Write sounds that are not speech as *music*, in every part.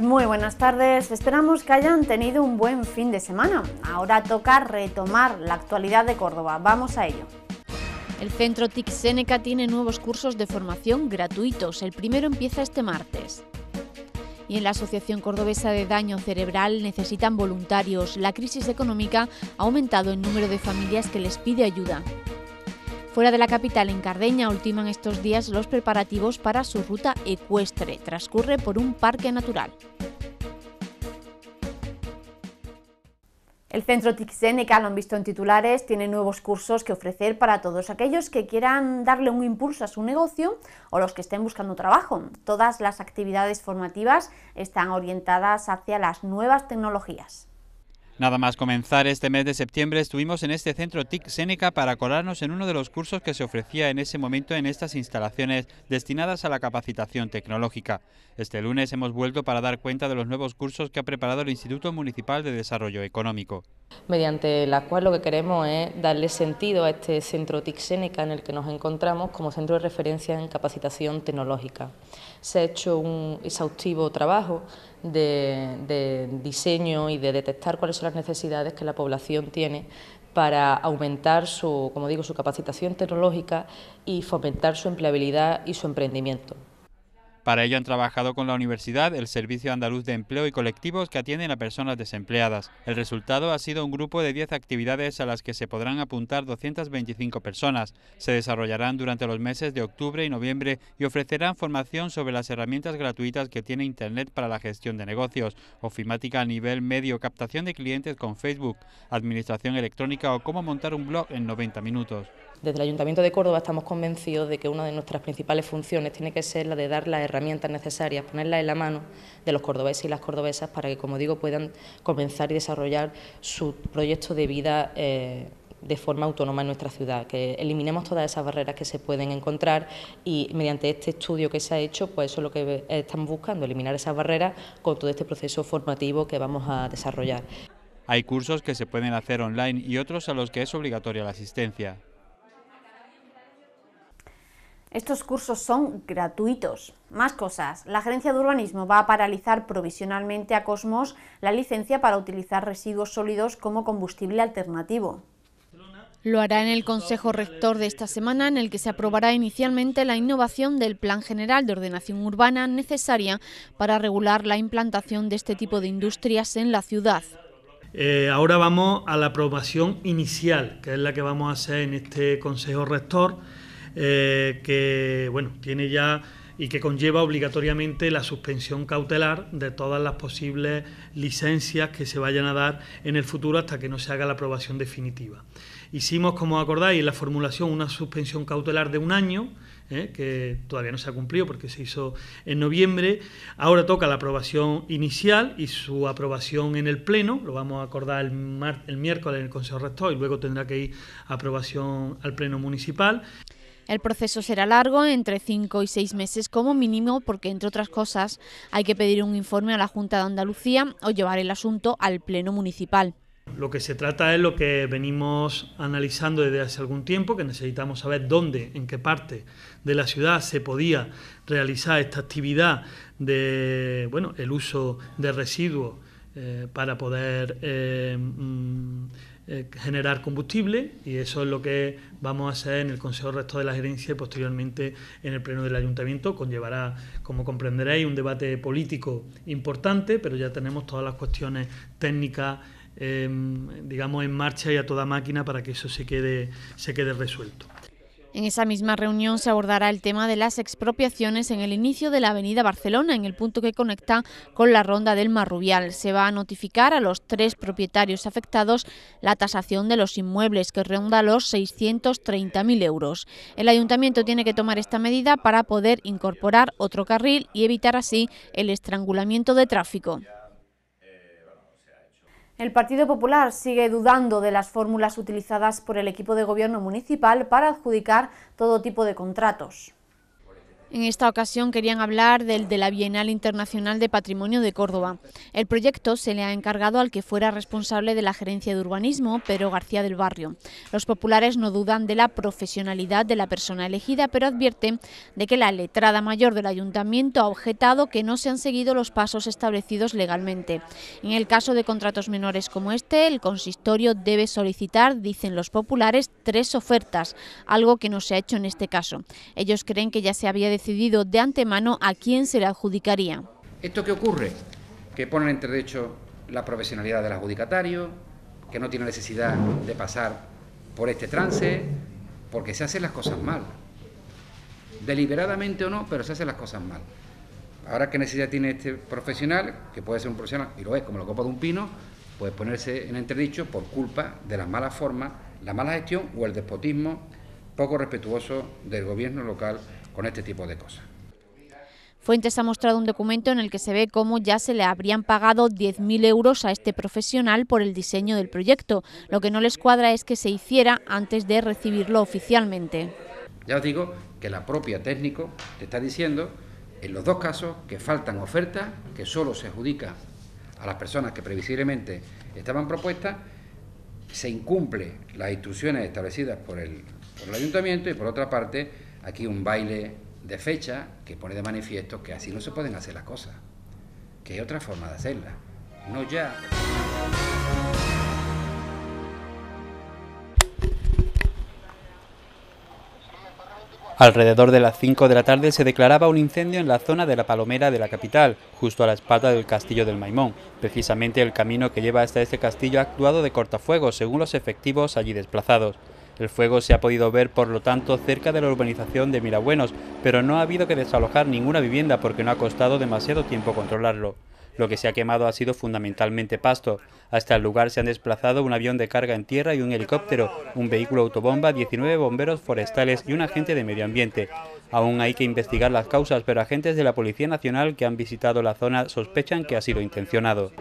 muy buenas tardes. Esperamos que hayan tenido un buen fin de semana. Ahora toca retomar la actualidad de Córdoba. Vamos a ello. El centro TIC Seneca tiene nuevos cursos de formación gratuitos. El primero empieza este martes. Y en la Asociación Cordobesa de Daño Cerebral necesitan voluntarios. La crisis económica ha aumentado el número de familias que les pide ayuda. Fuera de la capital, en Cardeña, ultiman estos días los preparativos para su ruta ecuestre. Transcurre por un parque natural. El Centro tixeneca lo han visto en titulares, tiene nuevos cursos que ofrecer para todos aquellos que quieran darle un impulso a su negocio o los que estén buscando trabajo. Todas las actividades formativas están orientadas hacia las nuevas tecnologías. Nada más comenzar este mes de septiembre estuvimos en este centro TIC Seneca para colarnos en uno de los cursos que se ofrecía en ese momento en estas instalaciones destinadas a la capacitación tecnológica. Este lunes hemos vuelto para dar cuenta de los nuevos cursos que ha preparado el Instituto Municipal de Desarrollo Económico. Mediante la cual lo que queremos es darle sentido a este centro TIC Seneca en el que nos encontramos como centro de referencia en capacitación tecnológica. Se ha hecho un exhaustivo trabajo de, diseño y de detectar cuáles son las necesidades que la población tiene para aumentar su, como digo, su capacitación tecnológica y fomentar su empleabilidad y su emprendimiento. Para ello han trabajado con la universidad, el Servicio Andaluz de Empleo y colectivos que atienden a personas desempleadas. El resultado ha sido un grupo de 10 actividades a las que se podrán apuntar 225 personas. Se desarrollarán durante los meses de octubre y noviembre y ofrecerán formación sobre las herramientas gratuitas que tiene Internet para la gestión de negocios, ofimática a nivel medio, captación de clientes con Facebook, administración electrónica o cómo montar un blog en 90 minutos. Desde el Ayuntamiento de Córdoba estamos convencidos de que una de nuestras principales funciones tiene que ser la de dar las herramientas necesarias, ponerlas en la mano de los cordobeses y las cordobesas para que, como digo, puedan comenzar y desarrollar su proyecto de vida eh, de forma autónoma en nuestra ciudad, que eliminemos todas esas barreras que se pueden encontrar y mediante este estudio que se ha hecho, pues eso es lo que estamos buscando, eliminar esas barreras con todo este proceso formativo que vamos a desarrollar. Hay cursos que se pueden hacer online y otros a los que es obligatoria la asistencia. Estos cursos son gratuitos. Más cosas. La Gerencia de Urbanismo va a paralizar provisionalmente a Cosmos la licencia para utilizar residuos sólidos como combustible alternativo. Lo hará en el Consejo Rector de esta semana, en el que se aprobará inicialmente la innovación del Plan General de Ordenación Urbana necesaria para regular la implantación de este tipo de industrias en la ciudad. Eh, ahora vamos a la aprobación inicial, que es la que vamos a hacer en este Consejo Rector eh, que bueno, tiene ya y que conlleva obligatoriamente la suspensión cautelar de todas las posibles licencias que se vayan a dar en el futuro hasta que no se haga la aprobación definitiva. Hicimos, como acordáis, en la formulación una suspensión cautelar de un año, eh, que todavía no se ha cumplido porque se hizo en noviembre. Ahora toca la aprobación inicial y su aprobación en el Pleno, lo vamos a acordar el, el miércoles en el Consejo Rector y luego tendrá que ir aprobación al Pleno Municipal. El proceso será largo, entre cinco y seis meses como mínimo, porque entre otras cosas hay que pedir un informe a la Junta de Andalucía o llevar el asunto al Pleno Municipal. Lo que se trata es lo que venimos analizando desde hace algún tiempo, que necesitamos saber dónde, en qué parte de la ciudad se podía realizar esta actividad de, bueno, el uso de residuos eh, para poder eh, mm, eh, generar combustible y eso es lo que vamos a hacer en el Consejo Resto de la Gerencia y posteriormente en el Pleno del Ayuntamiento. Conllevará, como comprenderéis, un debate político importante, pero ya tenemos todas las cuestiones técnicas em, digamos en marcha y a toda máquina para que eso se quede, se quede resuelto. En esa misma reunión se abordará el tema de las expropiaciones en el inicio de la avenida Barcelona, en el punto que conecta con la ronda del Marrubial. Se va a notificar a los tres propietarios afectados la tasación de los inmuebles, que ronda los 630.000 euros. El ayuntamiento tiene que tomar esta medida para poder incorporar otro carril y evitar así el estrangulamiento de tráfico. El Partido Popular sigue dudando de las fórmulas utilizadas por el equipo de gobierno municipal para adjudicar todo tipo de contratos. En esta ocasión querían hablar del de la Bienal Internacional de Patrimonio de Córdoba. El proyecto se le ha encargado al que fuera responsable de la gerencia de urbanismo, Pedro García del Barrio. Los populares no dudan de la profesionalidad de la persona elegida, pero advierten de que la letrada mayor del ayuntamiento ha objetado que no se han seguido los pasos establecidos legalmente. En el caso de contratos menores como este, el consistorio debe solicitar, dicen los populares, tres ofertas, algo que no se ha hecho en este caso. Ellos creen que ya se había decidido de antemano a quién se le adjudicaría. ¿Esto qué ocurre? Que ponen en entredicho la profesionalidad del adjudicatario, que no tiene necesidad de pasar por este trance, porque se hacen las cosas mal. Deliberadamente o no, pero se hacen las cosas mal. Ahora, ¿qué necesidad tiene este profesional, que puede ser un profesional, y lo es como la copa de un pino, puede ponerse en entredicho por culpa de la mala forma, la mala gestión o el despotismo poco respetuoso del gobierno local con este tipo de cosas. Fuentes ha mostrado un documento en el que se ve cómo ya se le habrían pagado 10.000 euros a este profesional por el diseño del proyecto. Lo que no les cuadra es que se hiciera antes de recibirlo oficialmente. Ya os digo que la propia técnico te está diciendo, en los dos casos, que faltan ofertas, que solo se adjudica a las personas que previsiblemente estaban propuestas, se incumple las instrucciones establecidas por el por el ayuntamiento y por otra parte aquí un baile de fecha que pone de manifiesto que así no se pueden hacer las cosas, que hay otra forma de hacerlas, no ya. Alrededor de las 5 de la tarde se declaraba un incendio en la zona de la Palomera de la capital, justo a la espalda del Castillo del Maimón. Precisamente el camino que lleva hasta este castillo ha actuado de cortafuegos, según los efectivos allí desplazados. El fuego se ha podido ver, por lo tanto, cerca de la urbanización de Mirabuenos, pero no ha habido que desalojar ninguna vivienda porque no ha costado demasiado tiempo controlarlo. Lo que se ha quemado ha sido fundamentalmente pasto. Hasta el lugar se han desplazado un avión de carga en tierra y un helicóptero, un vehículo autobomba, 19 bomberos forestales y un agente de medio ambiente. Aún hay que investigar las causas, pero agentes de la Policía Nacional que han visitado la zona sospechan que ha sido intencionado.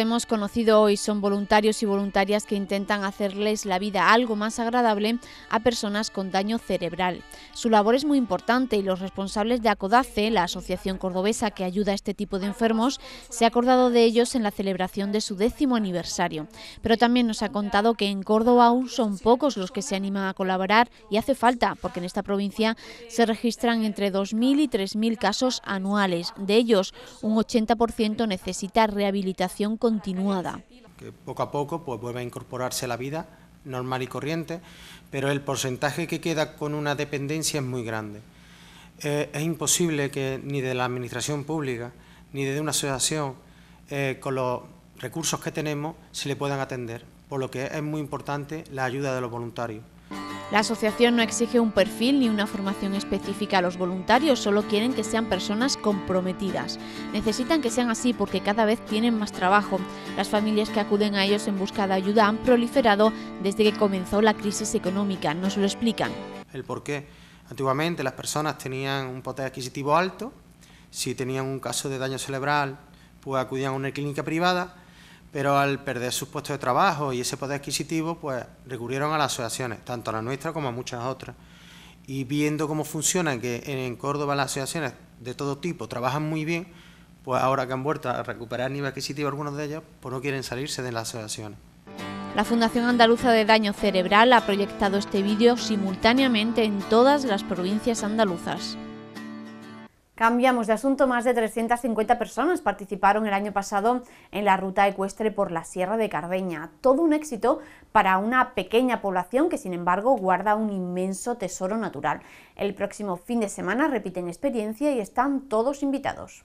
hemos conocido hoy son voluntarios y voluntarias que intentan hacerles la vida algo más agradable a personas con daño cerebral. Su labor es muy importante y los responsables de ACODACE, la asociación cordobesa que ayuda a este tipo de enfermos, se ha acordado de ellos en la celebración de su décimo aniversario. Pero también nos ha contado que en Córdoba aún son pocos los que se animan a colaborar y hace falta, porque en esta provincia se registran entre 2.000 y 3.000 casos anuales. De ellos, un 80% necesita rehabilitación continuada. Que poco a poco pues, vuelve a incorporarse a la vida normal y corriente, pero el porcentaje que queda con una dependencia es muy grande. Eh, es imposible que ni de la administración pública, ni de una asociación, eh, con los recursos que tenemos, se le puedan atender, por lo que es muy importante la ayuda de los voluntarios. La asociación no exige un perfil ni una formación específica a los voluntarios, solo quieren que sean personas comprometidas. Necesitan que sean así porque cada vez tienen más trabajo. Las familias que acuden a ellos en busca de ayuda han proliferado desde que comenzó la crisis económica, nos lo explican. El por qué. Antiguamente las personas tenían un poder adquisitivo alto, si tenían un caso de daño cerebral, pues acudían a una clínica privada pero al perder sus puestos de trabajo y ese poder adquisitivo, pues recurrieron a las asociaciones, tanto a la nuestra como a muchas otras. Y viendo cómo funciona, que en Córdoba las asociaciones de todo tipo trabajan muy bien, pues ahora que han vuelto a recuperar nivel adquisitivo algunos de ellas, pues no quieren salirse de las asociaciones. La Fundación Andaluza de Daño Cerebral ha proyectado este vídeo simultáneamente en todas las provincias andaluzas. Cambiamos de asunto, más de 350 personas participaron el año pasado en la ruta ecuestre por la Sierra de Cardeña. Todo un éxito para una pequeña población que sin embargo guarda un inmenso tesoro natural. El próximo fin de semana repiten experiencia y están todos invitados.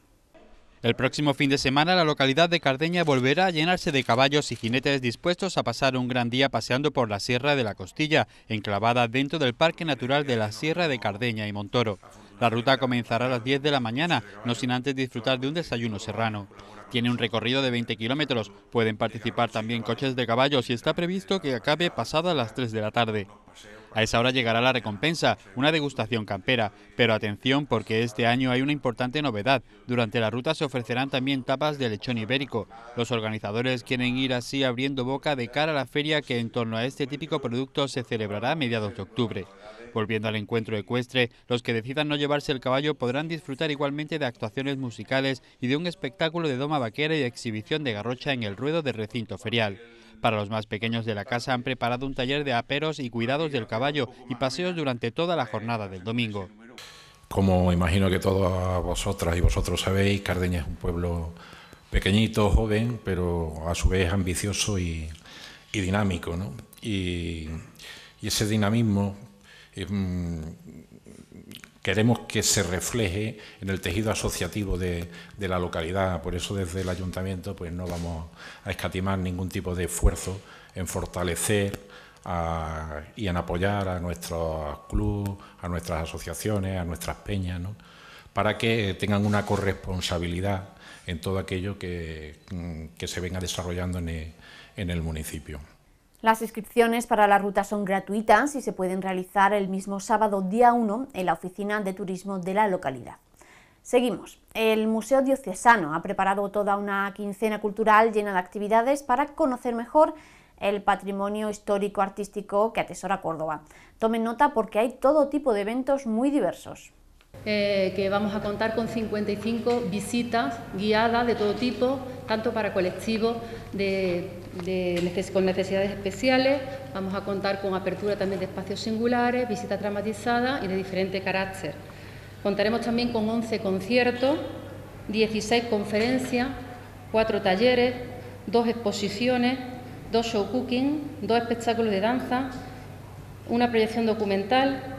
El próximo fin de semana la localidad de Cardeña volverá a llenarse de caballos y jinetes dispuestos a pasar un gran día paseando por la Sierra de la Costilla, enclavada dentro del Parque Natural de la Sierra de Cardeña y Montoro. La ruta comenzará a las 10 de la mañana, no sin antes disfrutar de un desayuno serrano. Tiene un recorrido de 20 kilómetros, pueden participar también coches de caballos y está previsto que acabe pasada las 3 de la tarde. A esa hora llegará la recompensa, una degustación campera, pero atención porque este año hay una importante novedad. Durante la ruta se ofrecerán también tapas de lechón ibérico. Los organizadores quieren ir así abriendo boca de cara a la feria que en torno a este típico producto se celebrará a mediados de octubre. Volviendo al encuentro ecuestre, los que decidan no llevarse el caballo podrán disfrutar igualmente de actuaciones musicales y de un espectáculo de doma vaquera y exhibición de garrocha en el ruedo del recinto ferial. Para los más pequeños de la casa han preparado un taller de aperos y cuidados del caballo y paseos durante toda la jornada del domingo. Como imagino que todas vosotras y vosotros sabéis, Cardeña es un pueblo pequeñito, joven, pero a su vez ambicioso y, dinámico. ¿no? y ese dinamismo queremos que se refleje en el tejido asociativo de, la localidad. Por eso desde el ayuntamiento pues, no vamos a escatimar ningún tipo de esfuerzo en fortalecer y en apoyar a nuestros clubes, a nuestras asociaciones, a nuestras peñas, para que tengan una corresponsabilidad en todo aquello que, se venga desarrollando en el municipio. Las inscripciones para la ruta son gratuitas y se pueden realizar el mismo sábado día 1 en la oficina de turismo de la localidad. Seguimos. El Museo Diocesano ha preparado toda una quincena cultural llena de actividades para conocer mejor el patrimonio histórico-artístico que atesora Córdoba. Tomen nota porque hay todo tipo de eventos muy diversos. Eh, que vamos a contar con 55 visitas guiadas de todo tipo, tanto para colectivos con necesidades especiales, vamos a contar con apertura también de espacios singulares, visitas dramatizadas y de diferente carácter. Contaremos también con 11 conciertos, 16 conferencias, 4 talleres, 2 exposiciones, 2 show cooking, 2 espectáculos de danza, una proyección documental,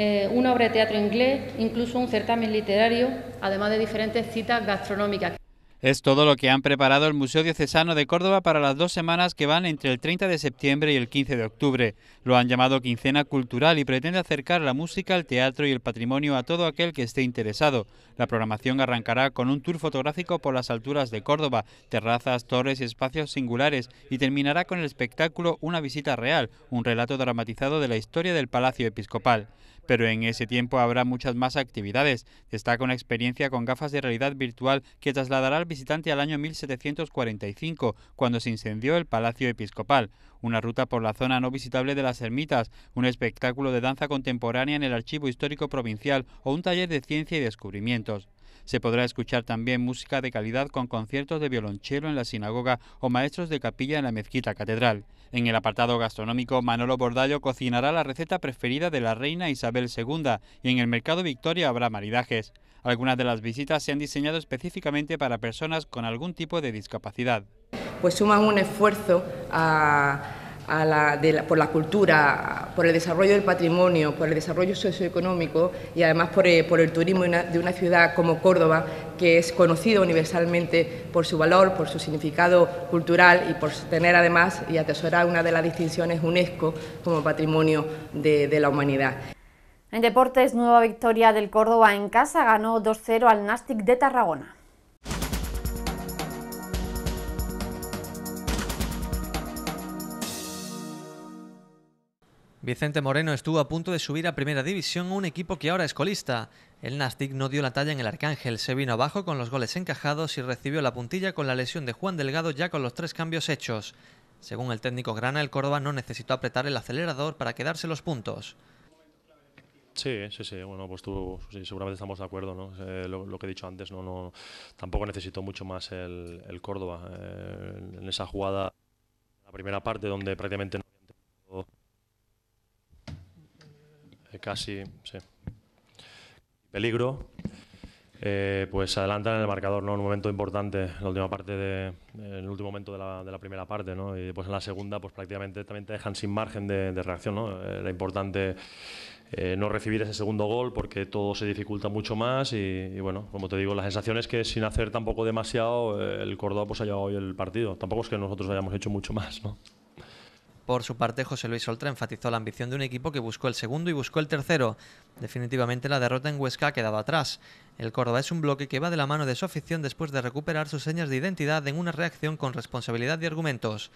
eh, una obra de teatro inglés, incluso un certamen literario, además de diferentes citas gastronómicas. Es todo lo que han preparado el Museo Diocesano de Córdoba para las dos semanas que van entre el 30 de septiembre y el 15 de octubre. Lo han llamado Quincena Cultural y pretende acercar la música, el teatro y el patrimonio a todo aquel que esté interesado. La programación arrancará con un tour fotográfico por las alturas de Córdoba, terrazas, torres y espacios singulares y terminará con el espectáculo Una visita real, un relato dramatizado de la historia del Palacio Episcopal pero en ese tiempo habrá muchas más actividades. Destaca una experiencia con gafas de realidad virtual que trasladará al visitante al año 1745, cuando se incendió el Palacio Episcopal, una ruta por la zona no visitable de las ermitas, un espectáculo de danza contemporánea en el Archivo Histórico Provincial o un taller de ciencia y descubrimientos. Se podrá escuchar también música de calidad con conciertos de violonchelo en la sinagoga o maestros de capilla en la mezquita catedral. En el apartado gastronómico, Manolo Bordallo cocinará la receta preferida de la reina Isabel II y en el mercado Victoria habrá maridajes. Algunas de las visitas se han diseñado específicamente para personas con algún tipo de discapacidad. Pues suman un esfuerzo a por la cultura, por el desarrollo del patrimonio, por el desarrollo socioeconómico y además por eh, el, turismo de una, ciudad como Córdoba, que es conocida universalmente por su valor, por su significado cultural y por tener además y atesorar una de las distinciones UNESCO como patrimonio de, de la humanidad. En deportes, nueva victoria del Córdoba en casa, ganó 2-0 al Nastic de Tarragona. Vicente Moreno estuvo a punto de subir a Primera División a un equipo que ahora es colista. El Nastic no dio la talla en el Arcángel, se vino abajo con los goles encajados y recibió la puntilla con la lesión de Juan Delgado ya con los tres cambios hechos. Según el técnico Grana, el Córdoba no necesitó apretar el acelerador para quedarse los puntos. Sí, sí, sí. Bueno, pues tú, seguramente estamos de acuerdo, ¿no? Eh, lo, que he dicho antes, no, no, tampoco necesitó mucho más el, Córdoba eh, en esa jugada, la primera parte donde prácticamente no casi peligro, eh, pues adelantan en el marcador, ¿no? En un momento importante, en la última parte de, el último momento de la, primera parte, ¿no? Y después en la segunda, pues prácticamente también te dejan sin margen de, reacción, ¿no? Eh, era importante eh, no recibir ese segundo gol porque todo se dificulta mucho más y, y, bueno, como te digo, la sensación es que sin hacer tampoco demasiado, el Córdoba pues ha llevado hoy el partido. Tampoco es que nosotros hayamos hecho mucho más, ¿no? Por su parte, José Luis Oltra enfatizó la ambición de un equipo que buscó el segundo y buscó el tercero. Definitivamente la derrota en Huesca ha quedado atrás. El Córdoba es un bloque que va de la mano de su afición después de recuperar sus señas de identidad en una reacción con responsabilidad y argumentos.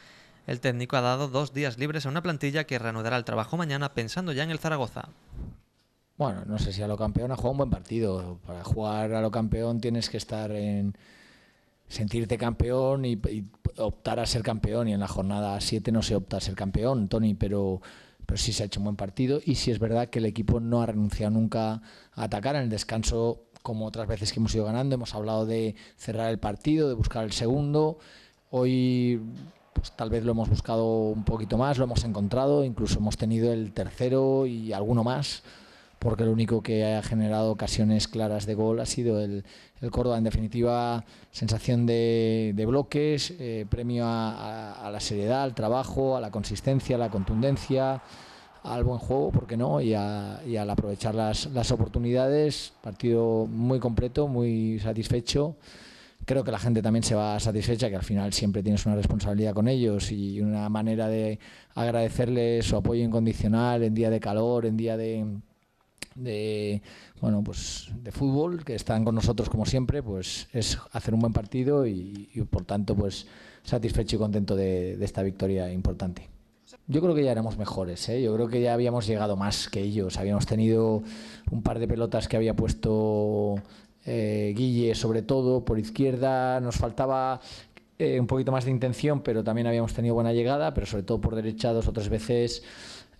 El técnico ha dado dos días libres a una plantilla que reanudará el trabajo mañana pensando ya en el Zaragoza. Bueno, no sé si a lo campeón ha jugado un buen partido. Para jugar a lo campeón tienes que estar en sentirte campeón y optar a ser campeón y en la jornada 7 no se opta a ser campeón, Tony, pero, pero sí se ha hecho un buen partido y sí es verdad que el equipo no ha renunciado nunca a atacar en el descanso como otras veces que hemos ido ganando, hemos hablado de cerrar el partido, de buscar el segundo, hoy pues, tal vez lo hemos buscado un poquito más, lo hemos encontrado, incluso hemos tenido el tercero y alguno más porque lo único que ha generado ocasiones claras de gol ha sido el, Córdoba. En definitiva, sensación de, bloques, eh, premio a, la seriedad, al trabajo, a la consistencia, a la contundencia, al buen juego, ¿por qué no? Y, al aprovechar las oportunidades. Partido muy completo, muy satisfecho creo que la gente también se va satisfecha, que al final siempre tienes una responsabilidad con ellos y una manera de agradecerles su apoyo incondicional en día de calor, en día de, de bueno pues de fútbol que están con nosotros como siempre pues es hacer un buen partido y, por tanto pues satisfecho y contento de, esta victoria importante yo creo que ya éramos mejores ¿eh? yo creo que ya habíamos llegado más que ellos habíamos tenido un par de pelotas que había puesto eh, Guille sobre todo por izquierda nos faltaba eh, un poquito más de intención pero también habíamos tenido buena llegada pero sobre todo por derecha dos o tres veces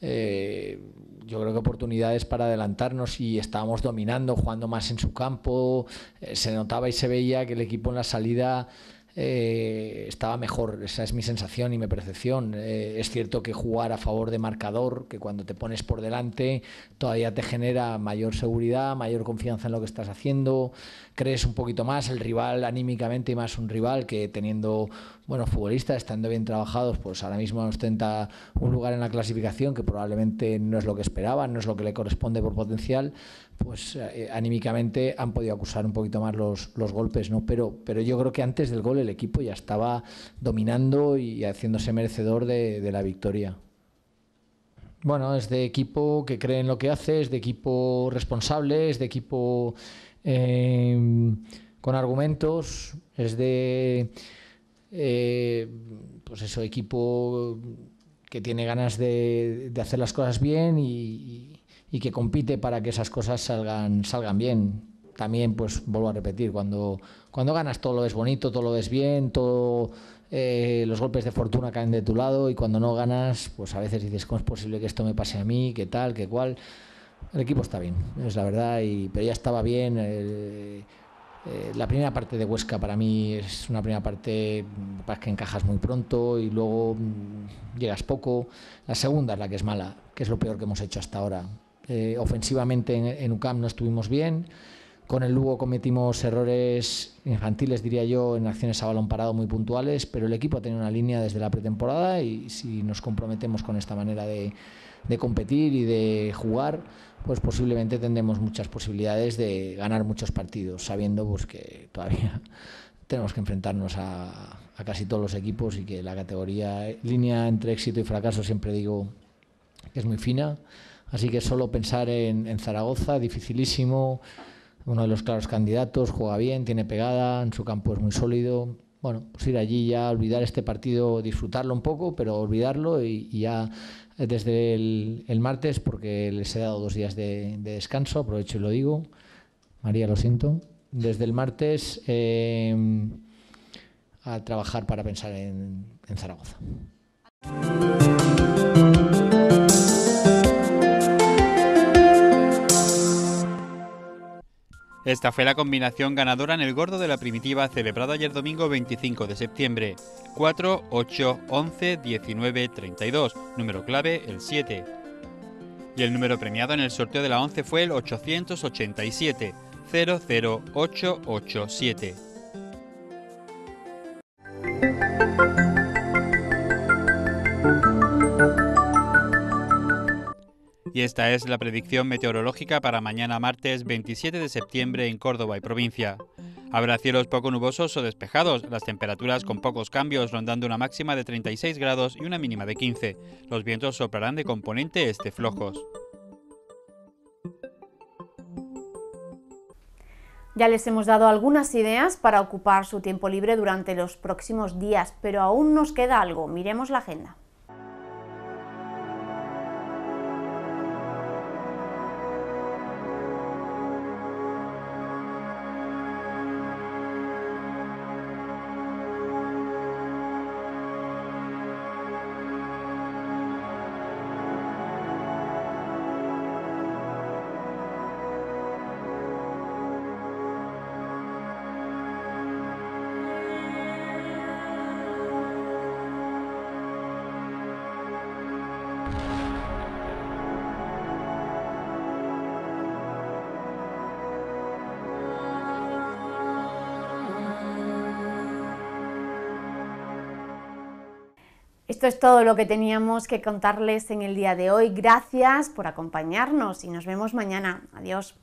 eh, yo creo que oportunidades para adelantarnos y estábamos dominando, jugando más en su campo, eh, se notaba y se veía que el equipo en la salida eh, estaba mejor. Esa es mi sensación y mi percepción. Eh, es cierto que jugar a favor de marcador, que cuando te pones por delante, todavía te genera mayor seguridad, mayor confianza en lo que estás haciendo, crees un poquito más el rival anímicamente y más un rival que teniendo buenos futbolistas, estando bien trabajados, pues ahora mismo ostenta un lugar en la clasificación que probablemente no es lo que esperaban, no es lo que le corresponde por potencial, pues eh, anímicamente han podido acusar un poquito más los, los, golpes, ¿no? Pero, pero yo creo que antes del gol el equipo ya estaba dominando y haciéndose merecedor de, la victoria. Bueno, es de equipo que cree en lo que hace, es de equipo responsable, es de equipo eh, con argumentos, es de eh, pues eso, equipo que tiene ganas de hacer las cosas bien y, y que compite para que esas cosas salgan, salgan bien. También, pues vuelvo a repetir, cuando, cuando ganas todo lo es bonito, todo lo es bien, todo eh, los golpes de fortuna caen de tu lado y cuando no ganas, pues a veces dices, ¿cómo es posible que esto me pase a mí? ¿Qué tal? ¿Qué cual? El equipo está bien, es la verdad, y, pero ya estaba bien. Eh, eh, la primera parte de Huesca para mí es una primera parte para que encajas muy pronto y luego mm, llegas poco. La segunda es la que es mala, que es lo peor que hemos hecho hasta ahora. Eh, ofensivamente en, UCAM no estuvimos bien. Con el Lugo cometimos errores infantiles, diría yo, en acciones a balón parado muy puntuales, pero el equipo ha tenido una línea desde la pretemporada y si nos comprometemos con esta manera de, competir y de jugar, pues posiblemente tendremos muchas posibilidades de ganar muchos partidos, sabiendo pues, que todavía *laughs* tenemos que enfrentarnos a, a casi todos los equipos y que la categoría, línea entre éxito y fracaso, siempre digo que es muy fina Así que solo pensar en, Zaragoza, dificilísimo, uno de los claros candidatos, juega bien, tiene pegada, en su campo es muy sólido. Bueno, pues ir allí ya, olvidar este partido, disfrutarlo un poco, pero olvidarlo y, ya desde el, martes, porque les he dado dos días de, descanso, aprovecho y lo digo. María, lo siento. Desde el martes eh, a trabajar para pensar en Zaragoza. Esta fue la combinación ganadora en el gordo de la primitiva celebrado ayer domingo 25 de septiembre. 4, 8, 11, 19, 32. Número clave el 7. Y el número premiado en el sorteo de la 11 fue el 887, 00887. Y esta es la predicción meteorológica para mañana martes 27 de septiembre en Córdoba y provincia. Habrá cielos poco nubosos o despejados, las temperaturas con pocos cambios rondando una máxima de 36 grados y una mínima de 15. Los vientos soplarán de componente este flojos. Ya les hemos dado algunas ideas para ocupar su tiempo libre durante los próximos días, pero aún nos queda algo. Miremos la agenda. Esto es todo lo que teníamos que contarles en el día de hoy. Gracias por acompañarnos y nos vemos mañana. Adiós.